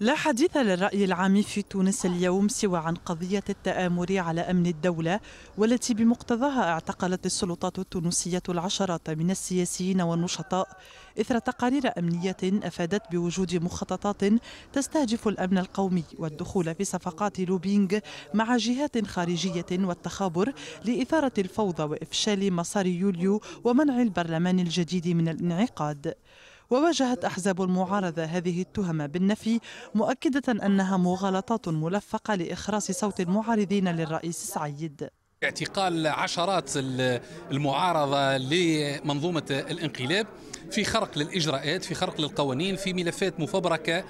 لا حديث للرأي العام في تونس اليوم سوى عن قضية التآمر على أمن الدولة والتي بمقتضاها اعتقلت السلطات التونسية العشرات من السياسيين والنشطاء إثر تقارير أمنية أفادت بوجود مخططات تستهدف الأمن القومي والدخول في صفقات لوبينج مع جهات خارجية والتخابر لإثارة الفوضى وإفشال مسار يوليو ومنع البرلمان الجديد من الانعقاد. وواجهت أحزاب المعارضة هذه التهم بالنفي مؤكدة أنها مغالطات ملفقة لإخراس صوت المعارضين للرئيس سعيد اعتقال عشرات المعارضة لمنظومة الانقلاب في خرق للإجراءات في خرق للقوانين في ملفات مفبركة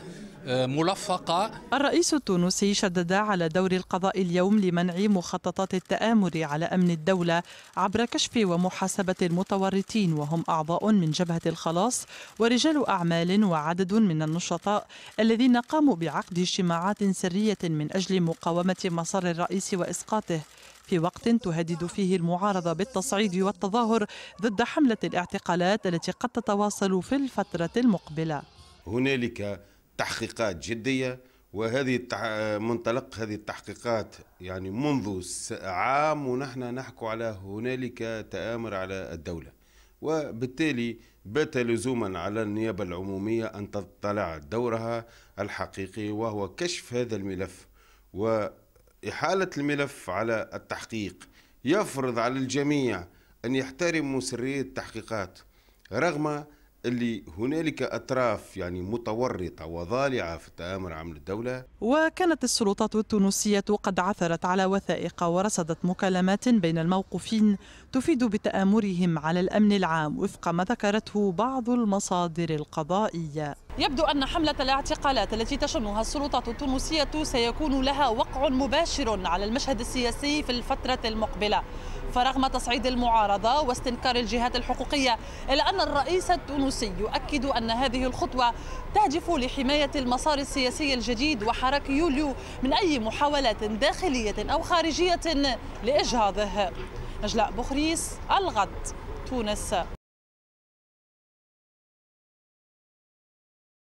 ملفقة الرئيس التونسي شدد على دور القضاء اليوم لمنع مخططات التآمر على أمن الدولة عبر كشف ومحاسبة المتورطين وهم أعضاء من جبهة الخلاص ورجال أعمال وعدد من النشطاء الذين قاموا بعقد اجتماعات سرية من أجل مقاومة مسار الرئيس وإسقاطه في وقت تهدد فيه المعارضة بالتصعيد والتظاهر ضد حملة الاعتقالات التي قد تتواصل في الفترة المقبلة هنالك تحقيقات جدية وهذه منطلق هذه التحقيقات يعني منذ عام ونحن نحكو على هنالك تآمر على الدولة وبالتالي بات لزوما على النيابة العمومية أن تطلع دورها الحقيقي وهو كشف هذا الملف وإحالة الملف على التحقيق يفرض على الجميع أن يحترموا سرية التحقيقات رغم اللي هنالك أطراف يعني متورطة وظالعه في التآمر عمل الدولة وكانت السلطات التونسية قد عثرت على وثائق ورصدت مكالمات بين الموقوفين تفيد بتآمرهم على الأمن العام وفق ما ذكرته بعض المصادر القضائية يبدو أن حملة الاعتقالات التي تشنها السلطات التونسية سيكون لها وقع مباشر على المشهد السياسي في الفترة المقبلة فرغم تصعيد المعارضة واستنكار الجهات الحقوقية إلا أن الرئيس التونسي يؤكد أن هذه الخطوة تهدف لحماية المسار السياسي الجديد وحراك يوليو من أي محاولات داخلية أو خارجية لإجهاضه نجلاء بخريس الغد تونس